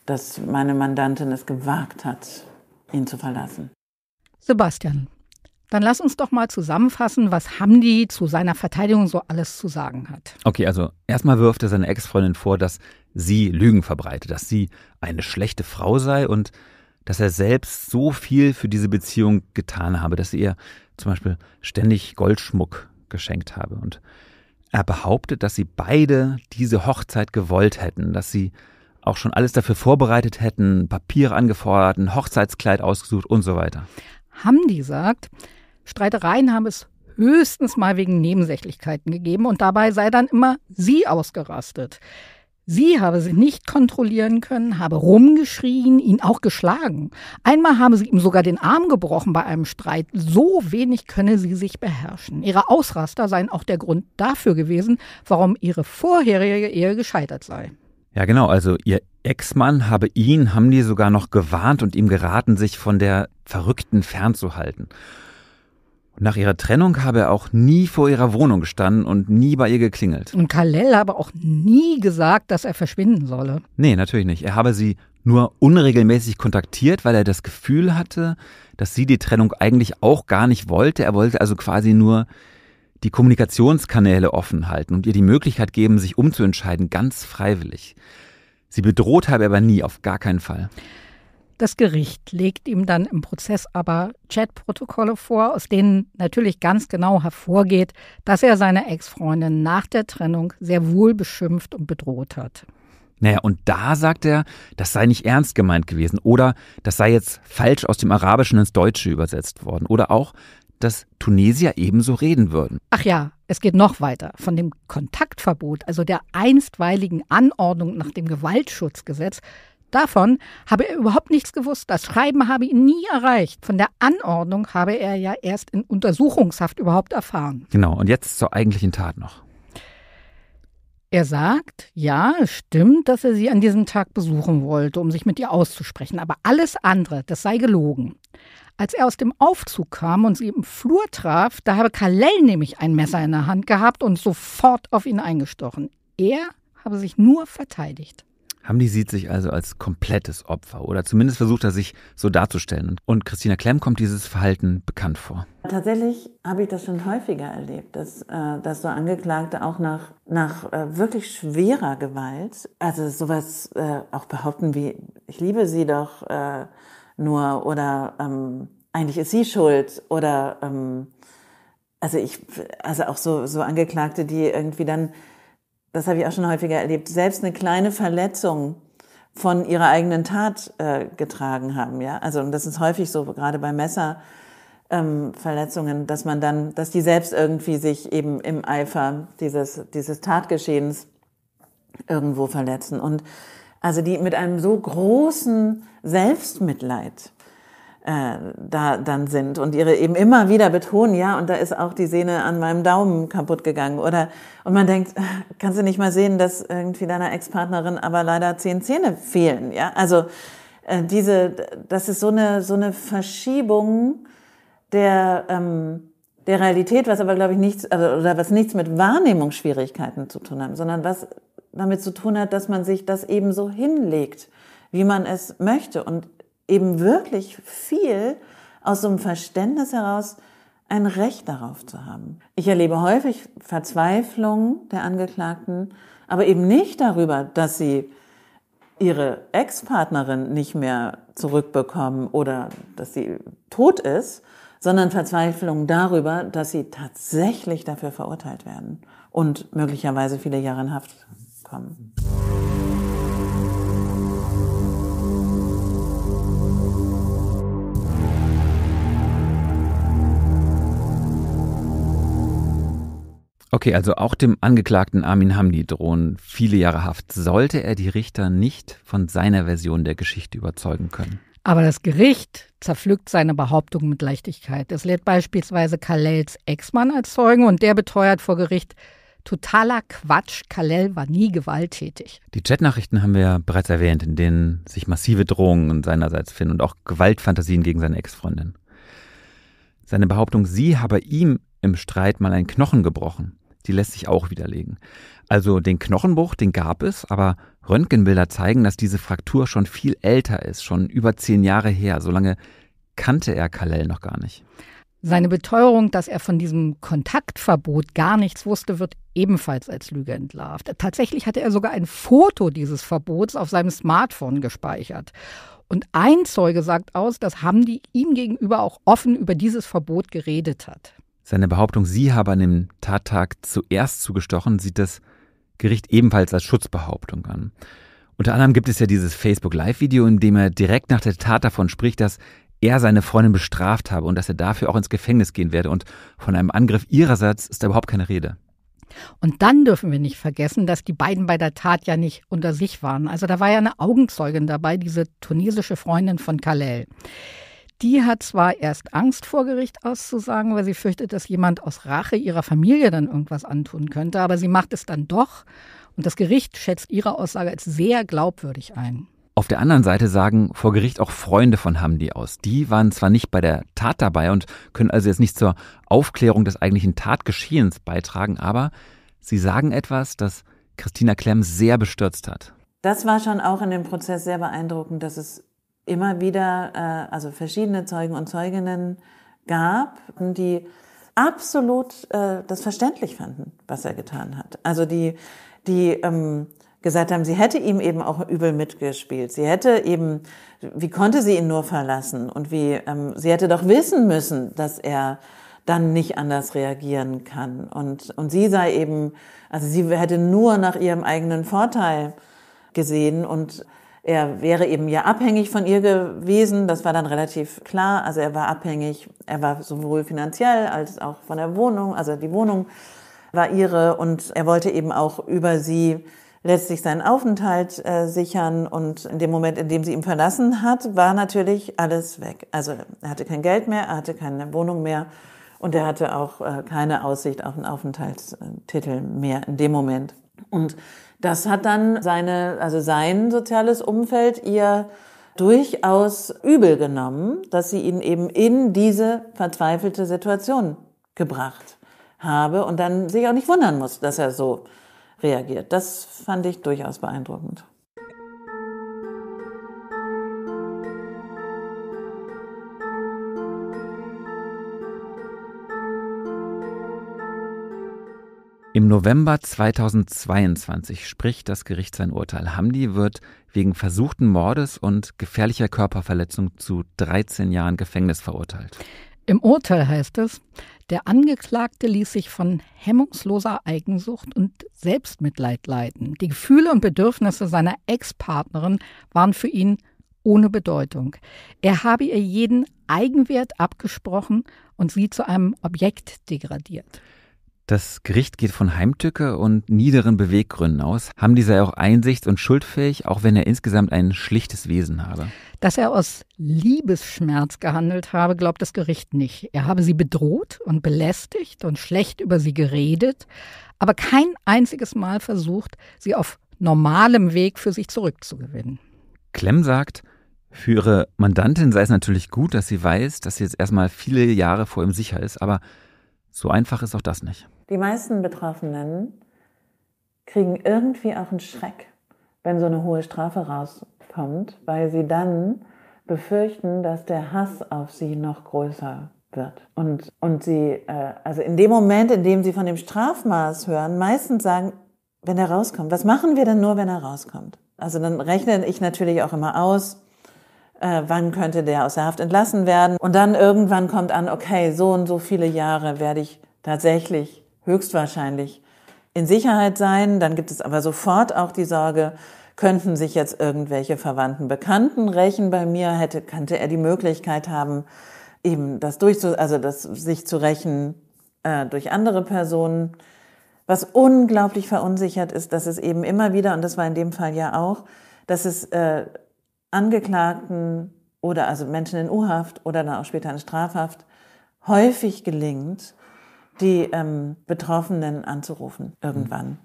S1: dass meine Mandantin es gewagt hat, ihn zu verlassen.
S2: Sebastian, dann lass uns doch mal zusammenfassen, was Hamdi zu seiner Verteidigung so alles zu sagen hat.
S3: Okay, also erstmal wirft er seine Ex-Freundin vor, dass sie Lügen verbreite, dass sie eine schlechte Frau sei und dass er selbst so viel für diese Beziehung getan habe, dass sie ihr zum Beispiel ständig Goldschmuck geschenkt habe. Und er behauptet, dass sie beide diese Hochzeit gewollt hätten, dass sie auch schon alles dafür vorbereitet hätten, Papier angefordert, ein Hochzeitskleid ausgesucht und so weiter.
S2: Hamdi sagt, Streitereien haben es höchstens mal wegen Nebensächlichkeiten gegeben und dabei sei dann immer sie ausgerastet. Sie habe sie nicht kontrollieren können, habe rumgeschrien, ihn auch geschlagen. Einmal habe sie ihm sogar den Arm gebrochen bei einem Streit. So wenig könne sie sich beherrschen. Ihre Ausraster seien auch der Grund dafür gewesen, warum ihre vorherige Ehe gescheitert sei.
S3: Ja, genau. Also ihr Ex-Mann habe ihn, haben die sogar noch gewarnt und ihm geraten, sich von der Verrückten fernzuhalten. Nach ihrer Trennung habe er auch nie vor ihrer Wohnung gestanden und nie bei ihr geklingelt.
S2: Und Kalel habe auch nie gesagt, dass er verschwinden solle.
S3: Nee, natürlich nicht. Er habe sie nur unregelmäßig kontaktiert, weil er das Gefühl hatte, dass sie die Trennung eigentlich auch gar nicht wollte. Er wollte also quasi nur die Kommunikationskanäle offen halten und ihr die Möglichkeit geben, sich umzuentscheiden, ganz freiwillig. Sie bedroht habe aber nie, auf gar keinen Fall.
S2: Das Gericht legt ihm dann im Prozess aber Chatprotokolle vor, aus denen natürlich ganz genau hervorgeht, dass er seine Ex-Freundin nach der Trennung sehr wohl beschimpft und bedroht hat.
S3: Naja, und da sagt er, das sei nicht ernst gemeint gewesen oder das sei jetzt falsch aus dem Arabischen ins Deutsche übersetzt worden oder auch, dass Tunesier ebenso reden würden.
S2: Ach ja, es geht noch weiter. Von dem Kontaktverbot, also der einstweiligen Anordnung nach dem Gewaltschutzgesetz, Davon habe er überhaupt nichts gewusst. Das Schreiben habe ihn nie erreicht. Von der Anordnung habe er ja erst in Untersuchungshaft überhaupt erfahren.
S3: Genau, und jetzt zur eigentlichen Tat noch.
S2: Er sagt, ja, es stimmt, dass er sie an diesem Tag besuchen wollte, um sich mit ihr auszusprechen, aber alles andere, das sei gelogen. Als er aus dem Aufzug kam und sie im Flur traf, da habe Kalell nämlich ein Messer in der Hand gehabt und sofort auf ihn eingestochen. Er habe sich nur verteidigt.
S3: Hamdi sieht sich also als komplettes Opfer oder zumindest versucht er sich so darzustellen. Und Christina Klemm kommt dieses Verhalten bekannt vor.
S1: Tatsächlich habe ich das schon häufiger erlebt, dass, äh, dass so Angeklagte auch nach, nach äh, wirklich schwerer Gewalt, also sowas äh, auch behaupten wie, ich liebe sie doch nur oder ähm, eigentlich ist sie schuld oder ähm, also ich also auch so so Angeklagte, die irgendwie dann das habe ich auch schon häufiger erlebt, selbst eine kleine Verletzung von ihrer eigenen Tat äh, getragen haben, ja. Also und das ist häufig so, gerade bei Messer ähm, Verletzungen, dass man dann, dass die selbst irgendwie sich eben im Eifer dieses dieses Tatgeschehens irgendwo verletzen und also die mit einem so großen Selbstmitleid äh, da dann sind und ihre eben immer wieder betonen, ja, und da ist auch die Sehne an meinem Daumen kaputt gegangen oder und man denkt, äh, kannst du nicht mal sehen, dass irgendwie deiner Ex-Partnerin aber leider zehn Zähne fehlen, ja? Also äh, diese, das ist so eine so eine Verschiebung der ähm, der Realität, was aber glaube ich nichts also, oder was nichts mit Wahrnehmungsschwierigkeiten zu tun hat, sondern was damit zu tun hat, dass man sich das eben so hinlegt wie man es möchte und eben wirklich viel aus so einem Verständnis heraus ein Recht darauf zu haben. Ich erlebe häufig Verzweiflung der Angeklagten, aber eben nicht darüber, dass sie ihre Ex-Partnerin nicht mehr zurückbekommen oder dass sie tot ist, sondern Verzweiflung darüber, dass sie tatsächlich dafür verurteilt werden und möglicherweise viele Jahre in Haft kommen.
S3: Okay, also auch dem Angeklagten Armin Hamdi drohen viele Jahre Haft, sollte er die Richter nicht von seiner Version der Geschichte überzeugen können.
S2: Aber das Gericht zerpflückt seine Behauptung mit Leichtigkeit. Es lädt beispielsweise Kalels Ex-Mann als Zeugen und der beteuert vor Gericht, totaler Quatsch, Kalel war nie gewalttätig.
S3: Die Chatnachrichten haben wir ja bereits erwähnt, in denen sich massive Drohungen seinerseits finden und auch Gewaltfantasien gegen seine Ex-Freundin. Seine Behauptung, sie habe ihm im Streit mal ein Knochen gebrochen. Die lässt sich auch widerlegen. Also den Knochenbruch, den gab es, aber Röntgenbilder zeigen, dass diese Fraktur schon viel älter ist, schon über zehn Jahre her. Solange kannte er Kallel noch gar nicht.
S2: Seine Beteuerung, dass er von diesem Kontaktverbot gar nichts wusste, wird ebenfalls als Lüge entlarvt. Tatsächlich hatte er sogar ein Foto dieses Verbots auf seinem Smartphone gespeichert. Und ein Zeuge sagt aus, dass Hamdi ihm gegenüber auch offen über dieses Verbot geredet hat.
S3: Seine Behauptung, sie habe an dem Tattag zuerst zugestochen, sieht das Gericht ebenfalls als Schutzbehauptung an. Unter anderem gibt es ja dieses Facebook-Live-Video, in dem er direkt nach der Tat davon spricht, dass er seine Freundin bestraft habe und dass er dafür auch ins Gefängnis gehen werde. Und von einem Angriff ihrerseits ist da überhaupt keine Rede.
S2: Und dann dürfen wir nicht vergessen, dass die beiden bei der Tat ja nicht unter sich waren. Also da war ja eine Augenzeugin dabei, diese tunesische Freundin von Kalel. Die hat zwar erst Angst vor Gericht auszusagen, weil sie fürchtet, dass jemand aus Rache ihrer Familie dann irgendwas antun könnte, aber sie macht es dann doch und das Gericht schätzt ihre Aussage als sehr glaubwürdig ein.
S3: Auf der anderen Seite sagen vor Gericht auch Freunde von Hamdi aus. Die waren zwar nicht bei der Tat dabei und können also jetzt nicht zur Aufklärung des eigentlichen Tatgeschehens beitragen, aber sie sagen etwas, das Christina Klemm sehr bestürzt hat.
S1: Das war schon auch in dem Prozess sehr beeindruckend, dass es immer wieder, äh, also verschiedene Zeugen und Zeuginnen gab, die absolut äh, das verständlich fanden, was er getan hat. Also die, die ähm, gesagt haben, sie hätte ihm eben auch übel mitgespielt. Sie hätte eben, wie konnte sie ihn nur verlassen? Und wie, ähm, sie hätte doch wissen müssen, dass er dann nicht anders reagieren kann. Und, und sie sei eben, also sie hätte nur nach ihrem eigenen Vorteil gesehen und er wäre eben ja abhängig von ihr gewesen. Das war dann relativ klar. Also er war abhängig, er war sowohl finanziell als auch von der Wohnung. Also die Wohnung war ihre und er wollte eben auch über sie letztlich seinen Aufenthalt äh, sichern. Und in dem Moment, in dem sie ihn verlassen hat, war natürlich alles weg. Also er hatte kein Geld mehr, er hatte keine Wohnung mehr und er hatte auch äh, keine Aussicht auf einen Aufenthaltstitel mehr in dem Moment. Und das hat dann seine, also sein soziales Umfeld ihr durchaus übel genommen, dass sie ihn eben in diese verzweifelte Situation gebracht habe und dann sich auch nicht wundern muss, dass er so reagiert. Das fand ich durchaus beeindruckend.
S3: Im November 2022 spricht das Gericht sein Urteil. Hamdi wird wegen versuchten Mordes und gefährlicher Körperverletzung zu 13 Jahren Gefängnis verurteilt.
S2: Im Urteil heißt es, der Angeklagte ließ sich von hemmungsloser Eigensucht und Selbstmitleid leiten. Die Gefühle und Bedürfnisse seiner Ex-Partnerin waren für ihn ohne Bedeutung. Er habe ihr jeden Eigenwert abgesprochen und sie zu einem Objekt degradiert.
S3: Das Gericht geht von Heimtücke und niederen Beweggründen aus. Hamdi sei auch einsichts- und schuldfähig, auch wenn er insgesamt ein schlichtes Wesen habe.
S2: Dass er aus Liebesschmerz gehandelt habe, glaubt das Gericht nicht. Er habe sie bedroht und belästigt und schlecht über sie geredet, aber kein einziges Mal versucht, sie auf normalem Weg für sich zurückzugewinnen.
S3: Clem sagt, für ihre Mandantin sei es natürlich gut, dass sie weiß, dass sie jetzt erstmal viele Jahre vor ihm sicher ist, aber so einfach ist auch das nicht.
S1: Die meisten Betroffenen kriegen irgendwie auch einen Schreck, wenn so eine hohe Strafe rauskommt, weil sie dann befürchten, dass der Hass auf sie noch größer wird. Und, und sie, äh, also in dem Moment, in dem sie von dem Strafmaß hören, meistens sagen, wenn er rauskommt, was machen wir denn nur, wenn er rauskommt? Also dann rechne ich natürlich auch immer aus, äh, wann könnte der aus der Haft entlassen werden. Und dann irgendwann kommt an, okay, so und so viele Jahre werde ich tatsächlich höchstwahrscheinlich in Sicherheit sein. Dann gibt es aber sofort auch die Sorge, könnten sich jetzt irgendwelche Verwandten, Bekannten rächen bei mir, hätte, könnte er die Möglichkeit haben, eben das durchzu, also das sich zu rächen äh, durch andere Personen. Was unglaublich verunsichert ist, dass es eben immer wieder, und das war in dem Fall ja auch, dass es äh, Angeklagten oder also Menschen in U-Haft oder dann auch später in Strafhaft häufig gelingt, die ähm, Betroffenen anzurufen irgendwann.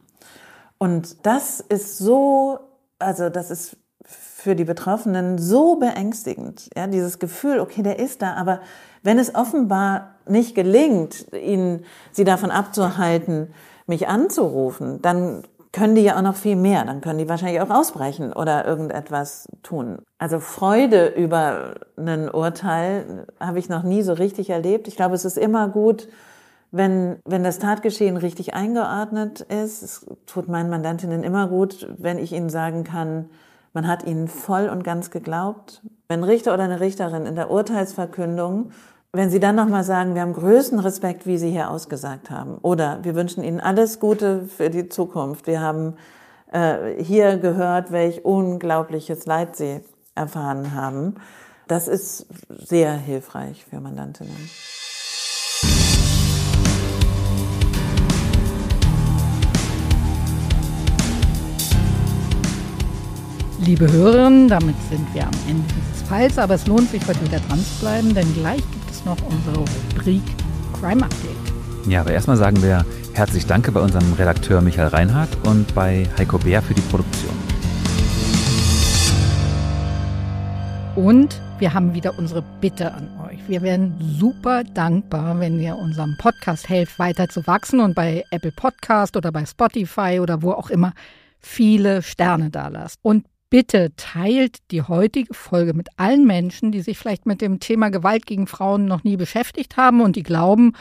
S1: Und das ist so, also das ist für die Betroffenen so beängstigend, ja, dieses Gefühl, okay, der ist da, aber wenn es offenbar nicht gelingt, ihn, sie davon abzuhalten, mich anzurufen, dann können die ja auch noch viel mehr, dann können die wahrscheinlich auch ausbrechen oder irgendetwas tun. Also Freude über ein Urteil habe ich noch nie so richtig erlebt. Ich glaube, es ist immer gut, wenn, wenn das Tatgeschehen richtig eingeordnet ist, es tut meinen Mandantinnen immer gut, wenn ich ihnen sagen kann, man hat ihnen voll und ganz geglaubt. Wenn Richter oder eine Richterin in der Urteilsverkündung, wenn sie dann nochmal sagen, wir haben größten Respekt, wie sie hier ausgesagt haben, oder wir wünschen ihnen alles Gute für die Zukunft, wir haben äh, hier gehört, welch unglaubliches Leid sie erfahren haben, das ist sehr hilfreich für Mandantinnen.
S2: Liebe Hörerinnen, damit sind wir am Ende dieses Falls, aber es lohnt sich, heute wieder dran zu bleiben, denn gleich gibt es noch unsere Rubrik Crime Update.
S3: Ja, aber erstmal sagen wir herzlich Danke bei unserem Redakteur Michael Reinhardt und bei Heiko Bär für die Produktion.
S2: Und wir haben wieder unsere Bitte an euch. Wir wären super dankbar, wenn ihr unserem Podcast helft, weiter zu wachsen und bei Apple Podcast oder bei Spotify oder wo auch immer viele Sterne da lasst. Und Bitte teilt die heutige Folge mit allen Menschen, die sich vielleicht mit dem Thema Gewalt gegen Frauen noch nie beschäftigt haben und die glauben,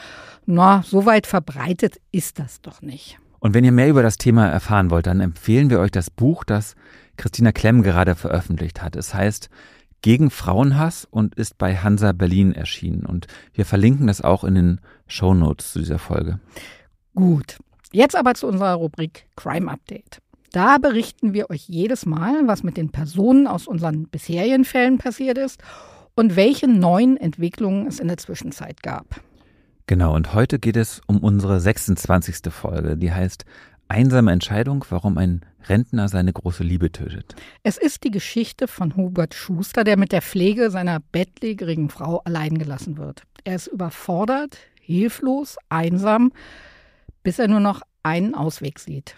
S2: na, so weit verbreitet ist das doch nicht.
S3: Und wenn ihr mehr über das Thema erfahren wollt, dann empfehlen wir euch das Buch, das Christina Klemm gerade veröffentlicht hat. Es heißt Gegen Frauenhass und ist bei Hansa Berlin erschienen. Und wir verlinken das auch in den Show Notes zu dieser Folge.
S2: Gut. Jetzt aber zu unserer Rubrik Crime Update. Da berichten wir euch jedes Mal, was mit den Personen aus unseren bisherigen Fällen passiert ist und welche neuen Entwicklungen es in der Zwischenzeit gab.
S3: Genau, und heute geht es um unsere 26. Folge, die heißt Einsame Entscheidung, warum ein Rentner seine große Liebe tötet.
S2: Es ist die Geschichte von Hubert Schuster, der mit der Pflege seiner bettlägerigen Frau allein gelassen wird. Er ist überfordert, hilflos, einsam, bis er nur noch einen Ausweg sieht.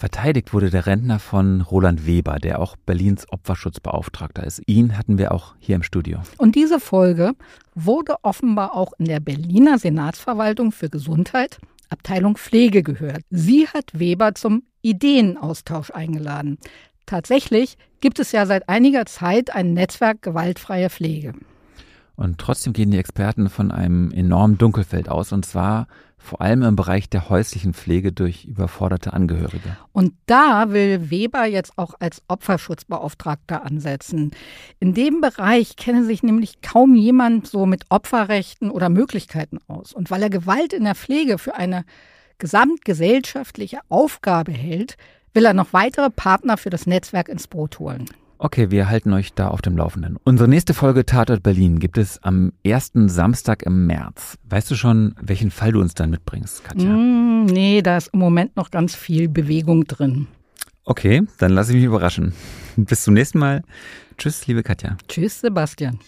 S3: Verteidigt wurde der Rentner von Roland Weber, der auch Berlins Opferschutzbeauftragter ist. Ihn hatten wir auch hier im Studio.
S2: Und diese Folge wurde offenbar auch in der Berliner Senatsverwaltung für Gesundheit, Abteilung Pflege gehört. Sie hat Weber zum Ideenaustausch eingeladen. Tatsächlich gibt es ja seit einiger Zeit ein Netzwerk gewaltfreier Pflege.
S3: Und trotzdem gehen die Experten von einem enormen Dunkelfeld aus, und zwar vor allem im Bereich der häuslichen Pflege durch überforderte Angehörige.
S2: Und da will Weber jetzt auch als Opferschutzbeauftragter ansetzen. In dem Bereich kenne sich nämlich kaum jemand so mit Opferrechten oder Möglichkeiten aus. Und weil er Gewalt in der Pflege für eine gesamtgesellschaftliche Aufgabe hält, will er noch weitere Partner für das Netzwerk ins Boot holen.
S3: Okay, wir halten euch da auf dem Laufenden. Unsere nächste Folge Tatort Berlin gibt es am ersten Samstag im März. Weißt du schon, welchen Fall du uns dann mitbringst,
S2: Katja? Mm, nee, da ist im Moment noch ganz viel Bewegung drin.
S3: Okay, dann lasse ich mich überraschen. Bis zum nächsten Mal. Tschüss, liebe Katja.
S2: Tschüss, Sebastian.